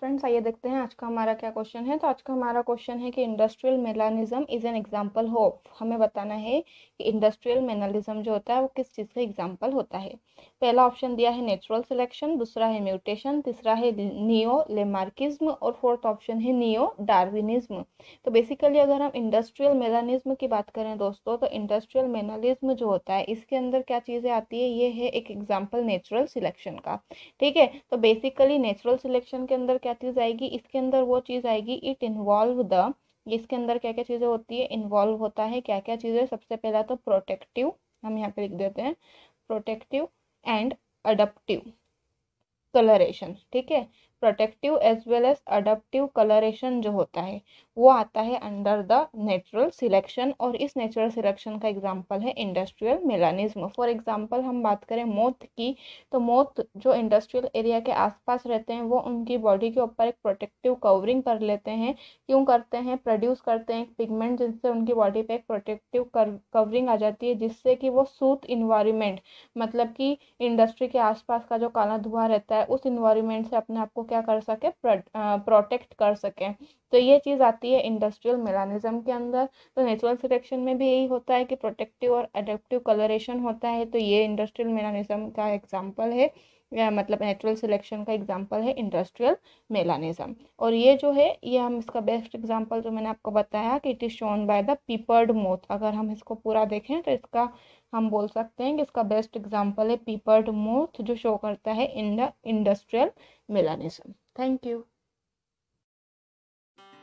friends आइए देखते हैं आज का हमारा क्या क्वेश्चन है तो आज का हमारा क्वेश्चन है कि industrial melanism is an example of हमें बताना है कि इंडस्ट्रियल मेलानिज्म जो होता है वो किस चीज़ का एग्जाम्पल होता है पहला ऑप्शन दिया है नेचुरल सिलेक्शन दूसरा है म्यूटेशन तीसरा है नियो लेमार्किज्म और फोर्थ ऑप्शन है नियो डार्विनिज्म तो बेसिकली अगर हम इंडस्ट्रियल मेलानिज्म की बात करें दोस्तों तो इंडस्ट्रियल मेलानिज्म जो होता है इसके अंदर क्या चीज़ें आती है ये है एक एग्जाम्पल नेचुरल सिलेक्शन का ठीक है तो बेसिकली नेचुरल सिलेक्शन के अंदर क्या चीज़ आएगी इसके अंदर वो चीज़ आएगी इट इन्वॉल्व द इसके अंदर क्या क्या चीज़ें होती है इन्वॉल्व होता है क्या क्या चीज़ें सबसे पहला तो प्रोटेक्टिव हम यहाँ पे लिख देते हैं प्रोटेक्टिव एंड अडप्टिव कलरेशन ठीक है protective as well as adaptive coloration जो होता है वो आता है अंडर द नेचुरल सिलेक्शन और इस नेचुरल सिलेक्शन का एग्जांपल है इंडस्ट्रियल मेलानिज्म फॉर एग्जांपल हम बात करें मोथ की तो मोथ जो इंडस्ट्रियल एरिया के आसपास रहते हैं वो उनकी बॉडी के ऊपर एक प्रोटेक्टिव कवरिंग कर लेते हैं क्यों करते हैं प्रोड्यूस करते हैं एक पिगमेंट जिससे उनकी बॉडी पर एक प्रोटेक्टिव कवरिंग आ जाती है जिससे कि वो सूत इन्वायरमेंट मतलब कि इंडस्ट्री के आसपास का जो काला धुआं रहता है उस इन्वायरमेंट से अपने आप को क्या कर सके प्रोटेक्ट कर सके तो ये चीज़ आती है इंडस्ट्रियल मेलानिज्म के अंदर तो नेचुरल सिलेक्शन में भी यही होता है कि प्रोटेक्टिव और एडेप्टिव कलरेशन होता है तो ये इंडस्ट्रियल मेलानिज्म का एग्जाम्पल है मतलब नेचुरल सिलेक्शन का एग्जाम्पल है इंडस्ट्रियल मेलानिज्म और ये जो है ये हम इसका बेस्ट एग्जाम्पल जो मैंने आपको बताया कि it is shown by the peppered moth अगर हम इसको पूरा देखें तो इसका हम बोल सकते हैं कि इसका बेस्ट एग्जाम्पल है पीपर्ड मोथ जो शो करता है in the industrial melanism thank you